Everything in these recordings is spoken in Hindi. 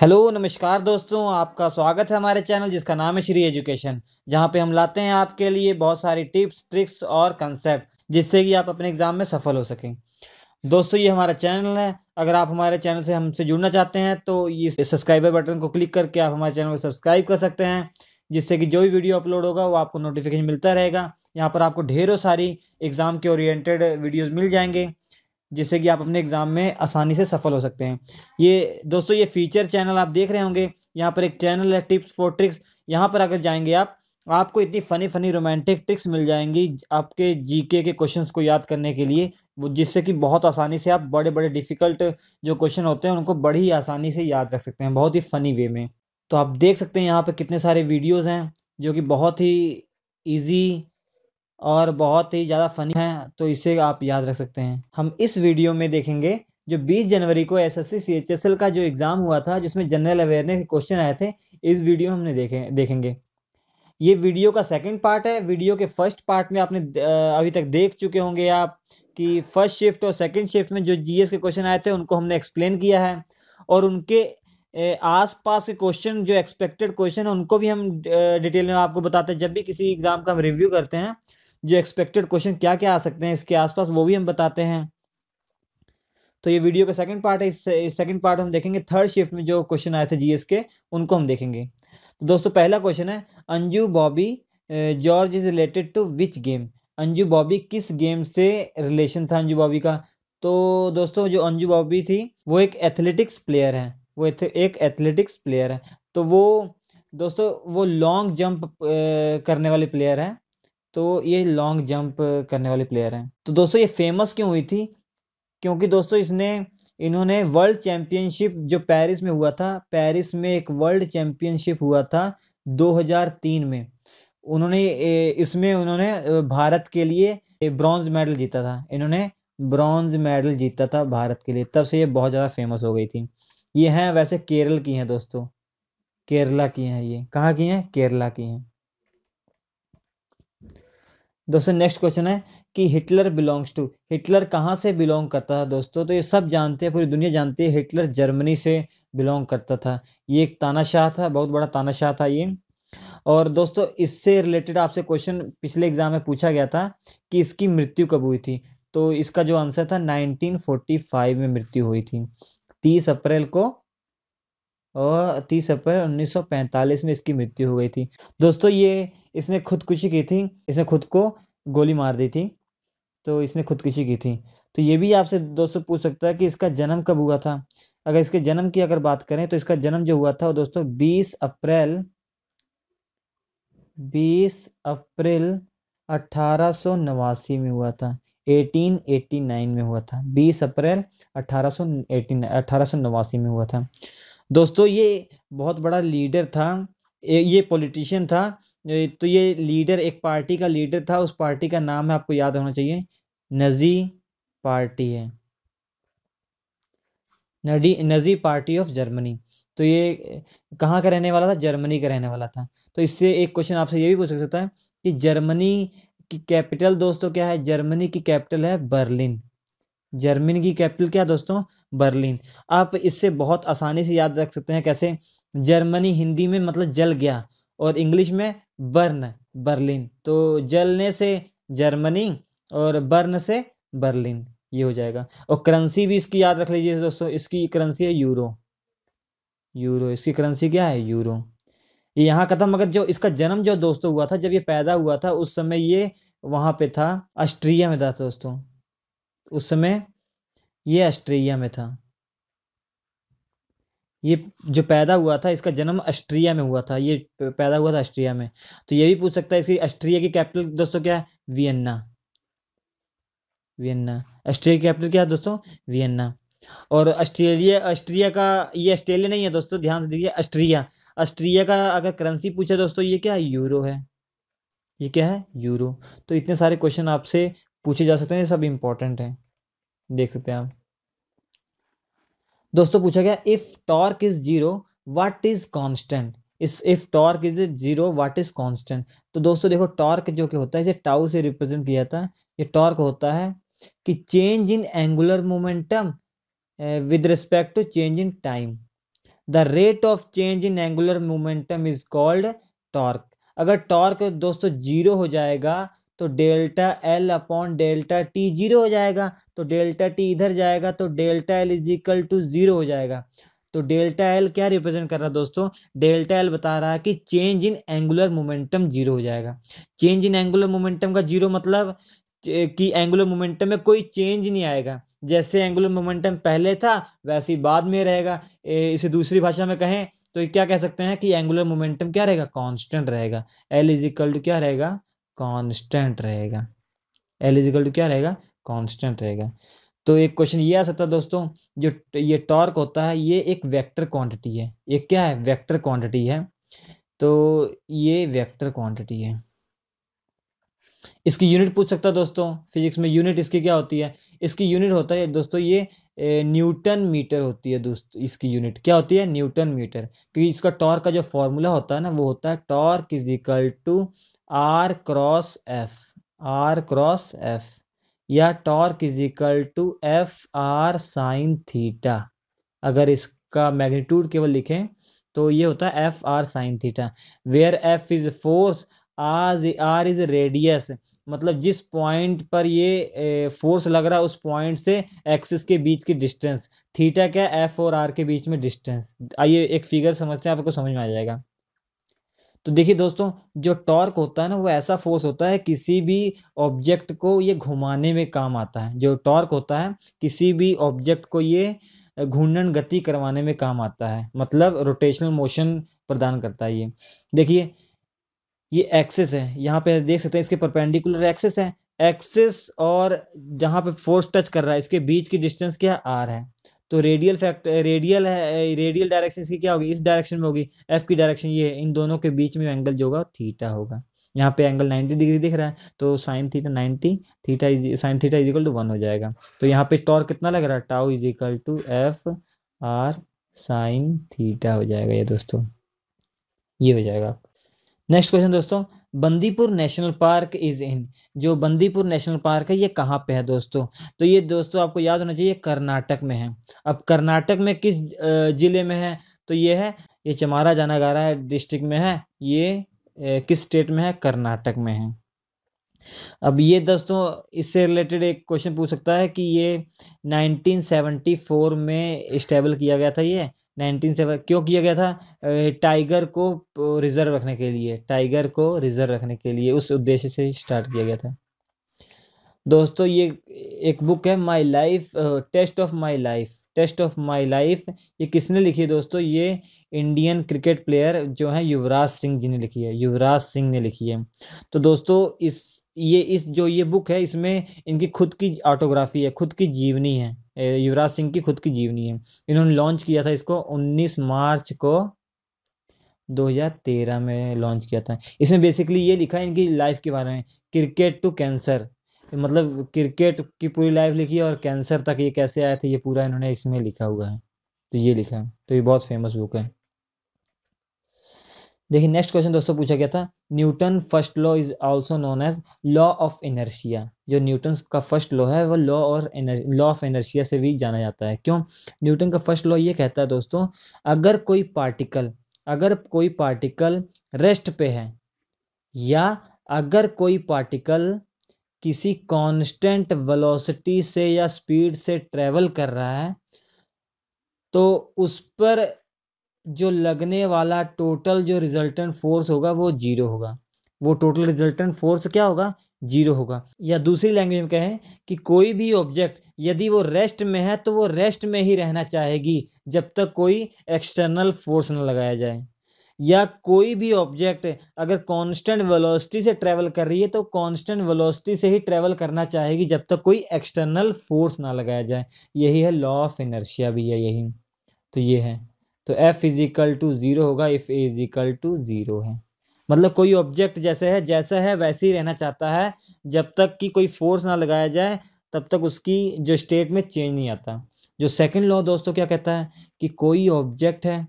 हेलो नमस्कार दोस्तों आपका स्वागत है हमारे चैनल जिसका नाम है श्री एजुकेशन जहां पे हम लाते हैं आपके लिए बहुत सारी टिप्स ट्रिक्स और कंसेप्ट जिससे कि आप अपने एग्ज़ाम में सफल हो सकें दोस्तों ये हमारा चैनल है अगर आप हमारे चैनल से हमसे जुड़ना चाहते हैं तो ये सब्सक्राइबर बटन को क्लिक करके आप हमारे चैनल को सब्सक्राइब कर सकते हैं जिससे कि जो भी वीडियो अपलोड होगा वो आपको नोटिफिकेशन मिलता रहेगा यहाँ पर आपको ढेरों सारी एग्ज़ाम के ओरिएंटेड वीडियोज़ मिल जाएंगे जिससे कि आप अपने एग्ज़ाम में आसानी से सफल हो सकते हैं ये दोस्तों ये फीचर चैनल आप देख रहे होंगे यहाँ पर एक चैनल है टिप्स फॉर ट्रिक्स यहाँ पर अगर जाएंगे आप आपको इतनी फ़नी फ़नी रोमांटिक ट्रिक्स मिल जाएंगी आपके जीके के क्वेश्चंस को याद करने के लिए वो जिससे कि बहुत आसानी से आप बड़े बड़े डिफ़िकल्ट जो क्वेश्चन होते हैं उनको बड़ी ही आसानी से याद रख सकते हैं बहुत ही फ़नी वे में तो आप देख सकते हैं यहाँ पर कितने सारे वीडियोज़ हैं जो कि बहुत ही ईजी और बहुत ही ज़्यादा फनी है तो इसे आप याद रख सकते हैं हम इस वीडियो में देखेंगे जो 20 जनवरी को एस एस सी सी का जो एग्ज़ाम हुआ था जिसमें जनरल अवेयरनेस के क्वेश्चन आए थे इस वीडियो में हमने देखे देखेंगे ये वीडियो का सेकंड पार्ट है वीडियो के फर्स्ट पार्ट में आपने अभी तक देख चुके होंगे आप कि फर्स्ट शिफ्ट और सेकंड शिफ्ट में जो जीएस के क्वेश्चन आए थे उनको हमने एक्सप्लेन किया है और उनके आसपास के क्वेश्चन जो एक्सपेक्टेड क्वेश्चन है उनको भी हम डिटेल में आपको बताते हैं जब भी किसी एग्ज़ाम का हम रिव्यू करते हैं जो एक्सपेक्टेड क्वेश्चन क्या क्या आ सकते हैं इसके आसपास वो भी हम बताते हैं तो ये वीडियो का सेकंड पार्ट है इस सेकंड पार्ट हम देखेंगे थर्ड शिफ्ट में जो क्वेश्चन आए थे जीएस के उनको हम देखेंगे तो दोस्तों पहला क्वेश्चन है Anju Bobby George is related to which game Anju Bobby किस गेम से रिलेशन था अंजू बॉबी का तो दोस्तों जो अंजू बॉबी थी वो एक एथलेटिक्स प्लेयर है वो एक एथलेटिक्स प्लेयर है तो वो दोस्तों वो लॉन्ग जंप करने वाले प्लेयर हैं तो ये लॉन्ग जंप करने वाले प्लेयर हैं तो दोस्तों ये फेमस क्यों हुई थी क्योंकि दोस्तों इसने इन्होंने वर्ल्ड चैम्पियनशिप जो पेरिस में हुआ था पेरिस में एक वर्ल्ड चैम्पियनशिप हुआ था 2003 में उन्होंने इसमें उन्होंने भारत के लिए ब्रॉन्ज मेडल जीता था इन्होंने ब्रॉन्ज मेडल जीता था भारत के लिए तब से ये बहुत ज़्यादा फेमस हो गई थी ये हैं वैसे केरल की हैं दोस्तों केरला की हैं ये कहाँ की हैं केरला की हैं दोस्तों नेक्स्ट क्वेश्चन है कि हिटलर बिलोंग्स टू हिटलर कहाँ से बिलोंग करता था दोस्तों तो ये सब जानते हैं पूरी दुनिया जानती है हिटलर जर्मनी से बिलोंग करता था ये एक तानाशाह था बहुत बड़ा तानाशाह था ये और दोस्तों इससे रिलेटेड आपसे क्वेश्चन पिछले एग्जाम में पूछा गया था कि इसकी मृत्यु कब हुई थी तो इसका जो आंसर था नाइनटीन में मृत्यु हुई थी तीस अप्रैल को और तीस अप्रैल 1945 में इसकी मृत्यु हो गई थी दोस्तों ये इसने खुदकुशी की थी इसने खुद को गोली मार दी थी तो इसने खुदकुशी की थी तो ये भी आपसे दोस्तों पूछ सकता है कि इसका जन्म कब हुआ था अगर इसके जन्म की अगर बात करें तो इसका जन्म जो हुआ था वो दोस्तों 20 अप्रैल 20 अप्रैल अठारह में हुआ था 1889 में हुआ था 20 अप्रैल अठारह नवासी में हुआ था दोस्तों ये बहुत बड़ा लीडर था ये पॉलिटिशियन था तो ये लीडर एक पार्टी का लीडर था उस पार्टी का नाम है आपको याद होना चाहिए नजी पार्टी है नडी नजी पार्टी ऑफ जर्मनी तो ये कहाँ का रहने वाला था जर्मनी का रहने वाला था तो इससे एक क्वेश्चन आपसे ये भी पूछ सकता है कि जर्मनी की कैपिटल दोस्तों क्या है जर्मनी की कैपिटल है बर्लिन जर्मनी की कैपिटल क्या दोस्तों बर्लिन आप इससे बहुत आसानी से याद रख सकते हैं कैसे जर्मनी हिंदी में मतलब जल गया और इंग्लिश में बर्न बर्लिन तो जलने से जर्मनी और बर्न से बर्लिन ये हो जाएगा और करेंसी भी इसकी याद रख लीजिए दोस्तों इसकी करेंसी है यूरो यूरो इसकी करेंसी क्या है यूरो ये यहाँ का था मगर जो इसका जन्म जो दोस्तों हुआ था जब ये पैदा हुआ था उस समय ये वहाँ पे था ऑस्ट्रिया में था दोस्तों उस समय ये ऑस्ट्रेलिया में था ये जो पैदा हुआ था इसका जन्म ऑस्ट्रिया में हुआ था ये पैदा हुआ था ऑस्ट्रिया में तो ये भी पूछ सकता है इसी ऑस्ट्रिया की कैपिटल दोस्तों क्या है वियन्ना वियन्ना ऑस्ट्रिया की कैपिटल क्या है दोस्तों वियन्ना और ऑस्ट्रेलिया ऑस्ट्रिया का ये ऑस्ट्रेलिया नहीं है दोस्तों ध्यान से देखिए ऑस्ट्रिया ऑस्ट्रिया का अगर करेंसी पूछे दोस्तों ये क्या है यूरो है ये क्या है यूरो तो इतने सारे क्वेश्चन आपसे पूछे जा सकते हैं ये सब इम्पोर्टेंट हैं देख सकते हैं आप दोस्तों पूछा गया if torque is zero what is constant इस if torque is zero what is constant तो दोस्तों देखो टॉर्क जो कि होता है इसे टाउ से रिप्रेजेंट किया जाता है ये टॉर्क होता है कि change in angular momentum with respect to change in time the rate of change in angular momentum is called torque अगर टॉर्क दोस्तों जीरो हो जाएगा तो delta L upon delta T zero हो जाएगा तो डेल्टा टी इधर जाएगा तो delta L is equal to zero हो जाएगा तो डेल्टा एल क्या रिप्रेजेंट कर रहा है दोस्तों डेल्टा एल बता रहा है कि change in angular momentum zero हो जाएगा चेंज इन एंगुलर मोमेंटम का जीरो मतलब कि एंगुलर मोमेंटम में कोई चेंज नहीं आएगा जैसे एंगुलर मोमेंटम पहले था वैसे ही बाद में रहेगा इसे दूसरी भाषा में कहें तो क्या कह सकते हैं कि एंगुलर मोमेंटम क्या रहेगा कांस्टेंट रहेगा एल इज इक्वल टू क्या रहेगा कांस्टेंट रहेगा एल इजिकल टू क्या रहेगा कांस्टेंट रहेगा तो एक क्वेश्चन ये आ सकता है दोस्तों जो ये टॉर्क होता है ये एक वेक्टर क्वांटिटी है ये क्या है वेक्टर क्वांटिटी है तो ये वेक्टर क्वांटिटी है इसकी यूनिट पूछ सकता है दोस्तों फिजिक्स में यूनिट इसकी क्या होती है इसकी यूनिट होता है दोस्तों ये न्यूटन मीटर होती है दोस्तों इसकी यूनिट क्या होती है न्यूटन मीटर क्योंकि इसका टॉर्क का जो फॉर्मूला होता है ना वो होता है torque is equal to R cross F R cross F या torque is equal to F R sine theta अगर इसका मैग्नीट्यूड केवल लिखें तो ये होता है F R sine theta where F is force as R is radius मतलब जिस पॉइंट पर ये फोर्स लग रहा है उस पॉइंट से एक्सिस के बीच की डिस्टेंस थीटा क्या एफ और आर के बीच में डिस्टेंस आइए एक फिगर समझते हैं आपको समझ में आ जाएगा तो देखिए दोस्तों जो टॉर्क होता है ना वो ऐसा फोर्स होता है किसी भी ऑब्जेक्ट को ये घुमाने में काम आता है जो टॉर्क होता है किसी भी ऑब्जेक्ट को ये घूर्णन गति करवाने में काम आता है मतलब रोटेशनल मोशन प्रदान करता है ये देखिए ये एक्सेस है यहाँ पे देख सकते हैं इसके परपेंडिकुलर एक्सेस है एक्सेस और जहाँ पे फोर्स टच कर रहा है इसके बीच की डिस्टेंस क्या आर है तो रेडियल फैक्टर रेडियल है रेडियल डायरेक्शन की क्या होगी इस डायरेक्शन में होगी एफ की डायरेक्शन ये इन दोनों के बीच में एंगल जो होगा थीटा होगा यहाँ पे एंगल 90 डिग्री दिख रहा है तो sine theta 90 theta sine theta is equal to one हो जाएगा तो यहाँ पे टॉर कितना लग रहा है tau is equal to F R sine theta हो जाएगा ये दोस्तों ये हो जाएगा आपका नेक्स्ट क्वेश्चन दोस्तों Bandipur national park is in जो बंदीपुर नेशनल पार्क है ये कहाँ पे है दोस्तों तो ये दोस्तों आपको याद होना चाहिए कर्नाटक में है अब कर्नाटक में किस ज़िले में है तो ये है ये चमारा जानागारा है डिस्ट्रिक्ट में है ये किस स्टेट में है कर्नाटक में है अब ये दोस्तों इससे रिलेटेड एक क्वेश्चन पूछ सकता है कि ये 1974 में स्टेबल किया गया था ये नाइनटीन सेवन क्यों किया गया था टाइगर को रिजर्व रखने के लिए टाइगर को रिजर्व रखने के लिए उस उद्देश्य से स्टार्ट किया गया था दोस्तों ये एक बुक है my life test of my life test of my life ये किसने लिखी है दोस्तों ये इंडियन क्रिकेट प्लेयर जो है युवराज सिंह जी ने लिखी है युवराज सिंह ने लिखी है तो दोस्तों इस ये इस जो ये बुक है इसमें इनकी खुद की ऑटोग्राफी है खुद की जीवनी है युवराज सिंह की खुद की जीवनी है इन्होंने लॉन्च किया था इसको 19 मार्च को 2013 में लॉन्च किया था इसमें बेसिकली ये लिखा है इनकी लाइफ के बारे में क्रिकेट टू कैंसर मतलब क्रिकेट की पूरी लाइफ लिखी है और कैंसर तक ये कैसे आए थे ये पूरा इन्होंने इसमें लिखा हुआ है तो ये लिखा है तो ये बहुत फेमस बुक है देखिए नेक्स्ट क्वेश्चन दोस्तों पूछा गया था Newton first law is also known as law of inertia जो न्यूटन का फर्स्ट लॉ है वो लॉ और लॉ ऑफ इनर्शिया से भी जाना जाता है क्यों न्यूटन का फर्स्ट लॉ ये कहता है दोस्तों अगर कोई पार्टिकल अगर कोई पार्टिकल रेस्ट पे है या अगर कोई पार्टिकल किसी कांस्टेंट वेलोसिटी से या स्पीड से ट्रेवल कर रहा है तो उस पर जो लगने वाला टोटल जो रिजल्टेंट फोर्स होगा वो जीरो होगा वो टोटल रिजल्टेंट फोर्स क्या होगा जीरो होगा या दूसरी लैंग्वेज में कहें कि कोई भी ऑब्जेक्ट यदि वो रेस्ट में है तो वो रेस्ट में ही रहना चाहेगी जब तक कोई एक्सटर्नल फोर्स ना लगाया जाए या कोई भी ऑब्जेक्ट अगर कांस्टेंट वेलोसिटी से ट्रैवल कर रही है तो कांस्टेंट वेलोसिटी से ही ट्रैवल करना चाहेगी जब तक कोई एक्सटर्नल फोर्स ना लगाया जाए यही है लॉ ऑफ इनर्शिया भी है यही तो ये है तो F is equal to zero होगा if A is equal to zero है मतलब कोई ऑब्जेक्ट जैसे है जैसा है वैसे ही रहना चाहता है जब तक कि कोई फोर्स ना लगाया जाए तब तक उसकी जो स्टेट में चेंज नहीं आता जो सेकंड लॉ दोस्तों क्या कहता है कि कोई ऑब्जेक्ट है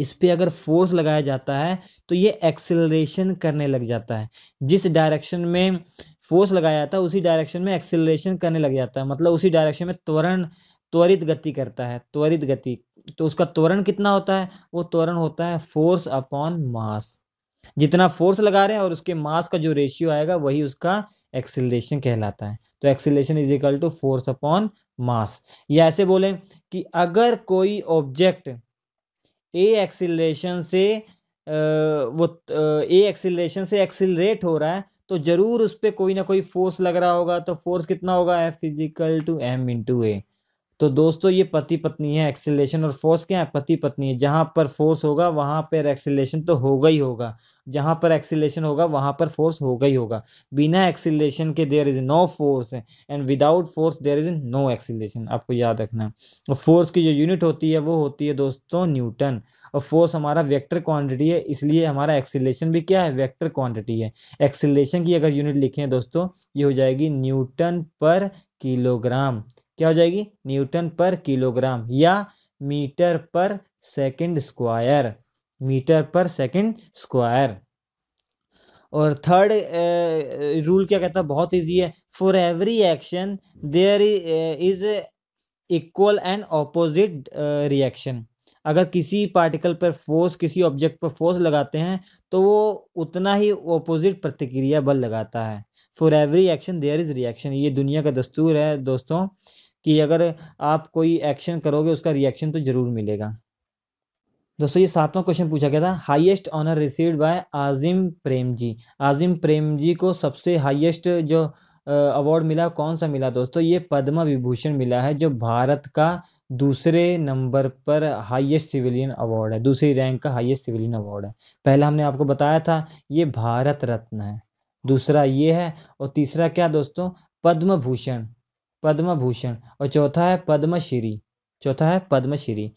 इस पर अगर फोर्स लगाया जाता है तो ये एक्सेलरेशन करने लग जाता है जिस डायरेक्शन में फोर्स लगाया जाता है उसी डायरेक्शन में एक्सेलरेशन करने लग जाता है मतलब उसी डायरेक्शन में त्वरण त्वरित गति करता है त्वरित गति तो उसका त्वरण कितना होता है वो त्वरण होता है फोर्स अपॉन मास जितना फोर्स लगा रहे हैं और उसके मास का जो रेशियो आएगा वही उसका एक्सिलेशन कहलाता है तो acceleration is equal to force upon mass या ऐसे बोलें कि अगर कोई ऑब्जेक्ट ए एक्सिलेशन से वो ए एक्सिलेशन से एक्सिलरेट हो रहा है तो जरूर उस पर कोई ना कोई फोर्स लग रहा होगा तो फोर्स कितना होगा F is equal to M into A तो दोस्तों ये पति पत्नी है एक्सेलेशन और फोर्स क्या है पति पत्नी है जहाँ पर फोर्स होगा वहाँ पर एक्सेलेशन तो होगा ही होगा जहाँ पर एक्सेलेशन होगा वहाँ पर फोर्स होगा ही होगा बिना एक्सेलेशन के there is no force and without force there is no acceleration आपको याद रखना है और फोर्स की जो यूनिट होती है वो होती है दोस्तों न्यूटन और फोर्स हमारा वैक्टर क्वान्टिटी है इसलिए हमारा एक्सेलेशन भी क्या है वैक्टर क्वान्टिटी है एक्सेलेशन की अगर यूनिट लिखें दोस्तों ये हो जाएगी न्यूटन पर किलोग्राम क्या हो जाएगी न्यूटन पर किलोग्राम या metre per second square metre per second square और थर्ड रूल क्या कहता है बहुत इजी है for every action there is equal and opposite reaction अगर किसी पार्टिकल पर फोर्स किसी ऑब्जेक्ट पर फोर्स लगाते हैं तो वो उतना ही ऑपोजिट प्रतिक्रिया बल लगाता है for every action there is reaction ये दुनिया का दस्तूर है दोस्तों कि अगर आप कोई एक्शन करोगे उसका रिएक्शन तो ज़रूर मिलेगा दोस्तों ये सातवां क्वेश्चन पूछा गया था highest honour received by Azim Prem ji Azim Prem ji को सबसे हाईएस्ट जो अवार्ड मिला कौन सा मिला दोस्तों ये पद्म विभूषण मिला है जो भारत का दूसरे नंबर पर हाईएस्ट सिविलियन अवार्ड है दूसरी रैंक का हाईएस्ट सिविलियन अवार्ड है पहला हमने आपको बताया था ये भारत रत्न है दूसरा ये है और तीसरा क्या दोस्तों पद्म भूषण पद्म भूषण और चौथा है पद्मश्री चौथा है पद्मश्री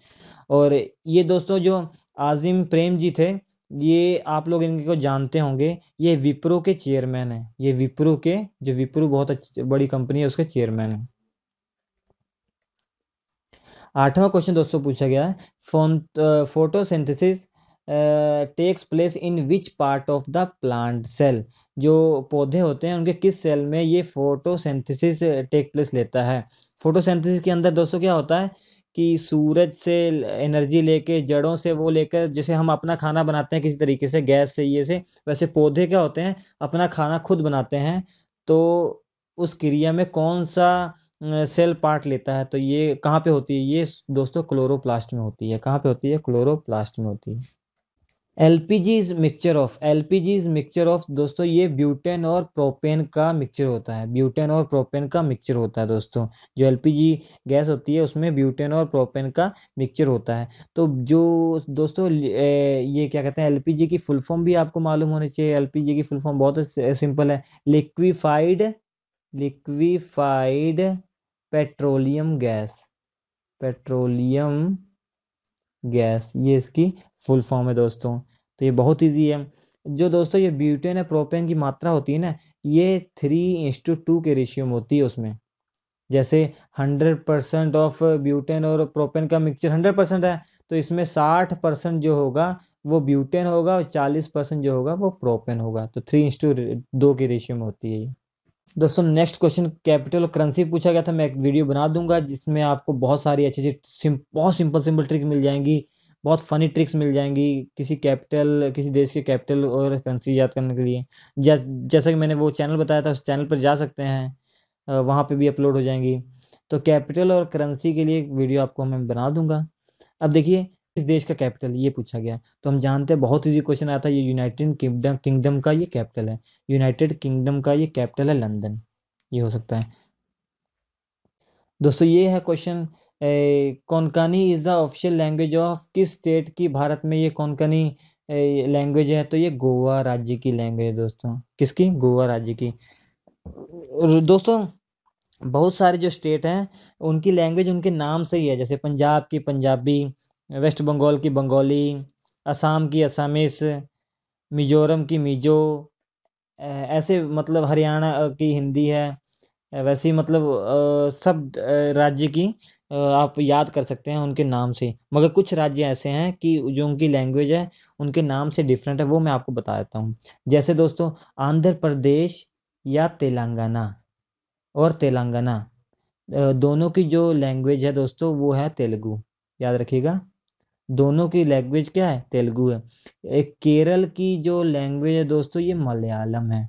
और ये दोस्तों जो आजिम प्रेम जी थे ये आप लोग इनको जानते होंगे ये विप्रो के चेयरमैन हैं ये विप्रो के जो विप्रो बहुत अच्छी बड़ी कंपनी है उसके चेयरमैन हैं आठवां क्वेश्चन दोस्तों पूछा गया है फोन photosynthesis takes place in which part of the plant cell जो पौधे होते हैं उनके किस सेल में ये फोटोसेंथेसिस टेक प्लेस लेता है फोटोसेंथेसिस के अंदर दोस्तों क्या होता है कि सूरज से एनर्जी लेके जड़ों से वो लेकर जैसे हम अपना खाना बनाते हैं किसी तरीके से गैस से ये से वैसे पौधे क्या होते हैं अपना खाना खुद बनाते हैं तो उस क्रिया में कौन सा सेल पार्ट लेता है तो ये कहाँ पे होती है ये दोस्तों क्लोरोप्लास्ट में होती है कहाँ पे होती है क्लोरोप्लास्ट में होती है L P G is mixture of L P G is mixture of दोस्तों ये ब्यूटेन और प्रोपेन का मिक्सचर होता है ब्यूटेन और प्रोपेन का मिक्सचर होता है दोस्तों जो एल पी जी गैस होती है उसमें ब्यूटेन और प्रोपेन का मिक्सचर होता है तो जो दोस्तों ये क्या कहते हैं एल पी जी की फुल फॉर्म भी आपको मालूम होनी चाहिए एल पी जी की फुल फॉर्म बहुत सिंपल है liquefied liquefied petroleum gas petroleum gas ये इसकी फुल फॉर्म है दोस्तों तो ये बहुत ईजी है जो दोस्तों ये ब्यूटेन है प्रोपेन की मात्रा होती है ना ये थ्री इंस टू टू के रेशियो में होती है उसमें जैसे हंड्रेड परसेंट ऑफ ब्यूटेन और प्रोपेन का मिक्सचर हंड्रेड परसेंट है तो इसमें साठ परसेंट जो होगा वो ब्यूटेन होगा और चालीस परसेंट जो होगा वो प्रोपेन होगा तो थ्री इंस टू दो के रेशियो में होती है ये दोस्तों नेक्स्ट क्वेश्चन कैपिटल करेंसी पूछा गया था मैं एक वीडियो बना दूंगा जिसमें आपको बहुत सारी अच्छी अच्छी सिम, बहुत सिंपल सिंपल ट्रिक मिल जाएंगी बहुत फनी ट्रिक्स मिल जाएंगी किसी कैपिटल किसी देश के कैपिटल और करेंसी याद करने के लिए जै, जैसा कि मैंने वो चैनल बताया था उस चैनल पर जा सकते हैं वहाँ पर भी अपलोड हो जाएंगी तो कैपिटल और करेंसी के लिए एक वीडियो आपको मैं बना दूंगा अब देखिए किस देश का कैपिटल ये पूछा गया तो हम जानते हैं बहुत इजी क्वेश्चन आता था ये यूनाइटेड किंगडम किंगडम का ये कैपिटल है यूनाइटेड किंगडम का ये कैपिटल है लंदन ये हो सकता है दोस्तों ये है question Konkani is the official language of किस स्टेट की भारत में ये कौनकानी लैंग्वेज है तो ये गोवा राज्य की लैंग्वेज है दोस्तों किसकी गोवा राज्य की दोस्तों बहुत सारे जो स्टेट हैं उनकी लैंग्वेज उनके नाम से ही है जैसे पंजाब की पंजाबी वेस्ट बंगाल की बंगाली असम की असामिस मिज़ोरम की मिज़ो ऐसे मतलब हरियाणा की हिंदी है वैसे ही मतलब सब राज्य की आप याद कर सकते हैं उनके नाम से मगर कुछ राज्य ऐसे हैं कि जो उनकी लैंग्वेज है उनके नाम से डिफरेंट है वो मैं आपको बता देता हूँ जैसे दोस्तों आंध्र प्रदेश या तेलंगाना और तेलंगाना दोनों की जो लैंग्वेज है दोस्तों वो है तेलुगु याद रखिएगा दोनों की लैंग्वेज क्या है तेलुगु है एक केरल की जो लैंग्वेज है दोस्तों ये मलयालम है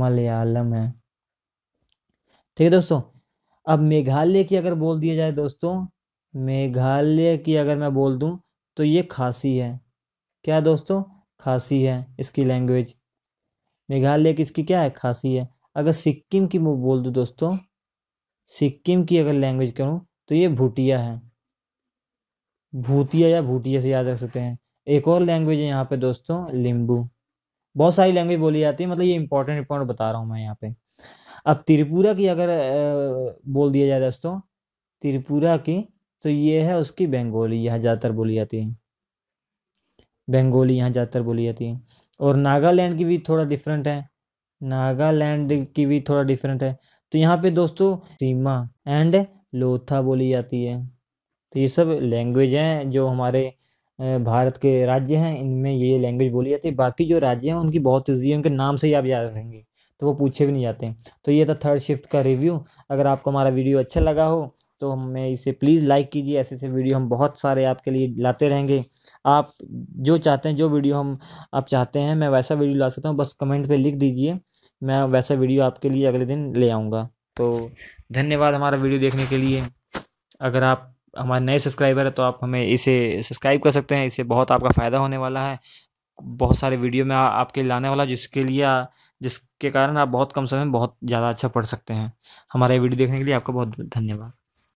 मलयालम है ठीक है दोस्तों अब मेघालय की अगर बोल दिया जाए दोस्तों मेघालय की अगर मैं बोल दूं तो ये खासी है क्या दोस्तों खासी है इसकी लैंग्वेज मेघालय की इसकी क्या है खासी है अगर सिक्किम की बोल दूँ दोस्तों सिक्किम की अगर लैंग्वेज करूँ तो ये भूटिया है भूतिया या भूटिया से याद रख सकते हैं एक और लैंग्वेज है यहाँ पे दोस्तों लिम्बू बहुत सारी लैंग्वेज बोली जाती है मतलब ये इंपॉर्टेंट इंपॉर्टेंट बता रहा हूँ मैं यहाँ पे अब त्रिपुरा की अगर बोल दिया जाए दोस्तों त्रिपुरा की तो ये है उसकी बेंगोली यहाँ ज़्यादातर बोली जाती है बेंगोली यहाँ ज़्यादातर बोली जाती है और नागालैंड की भी थोड़ा डिफरेंट है नागालैंड की भी थोड़ा डिफरेंट है तो यहाँ पे दोस्तों सीमा एंड लोथा बोली जाती है तो ये सब लैंग्वेज हैं जो हमारे भारत के राज्य हैं इनमें ये लैंग्वेज बोली जाती है बाकी जो राज्य हैं उनकी बहुत ईजी है उनके नाम से ही आप याद रखेंगे तो वो पूछे भी नहीं जाते तो ये था थर्ड शिफ्ट का रिव्यू अगर आपको हमारा वीडियो अच्छा लगा हो तो हमें इसे प्लीज़ लाइक कीजिए ऐसे ऐसे वीडियो हम बहुत सारे आपके लिए लाते रहेंगे आप जो चाहते हैं जो वीडियो हम आप चाहते हैं मैं वैसा वीडियो ला सकता हूँ बस कमेंट पर लिख दीजिए मैं वैसा वीडियो आपके लिए अगले दिन ले आऊँगा तो धन्यवाद हमारा वीडियो देखने के लिए अगर आप हमारे नए सब्सक्राइबर है तो आप हमें इसे सब्सक्राइब कर सकते हैं इससे बहुत आपका फ़ायदा होने वाला है बहुत सारे वीडियो में आ, आपके लाने वाला जिसके लिए जिसके कारण आप बहुत कम समय में बहुत ज़्यादा अच्छा पढ़ सकते हैं हमारे वीडियो देखने के लिए आपका बहुत धन्यवाद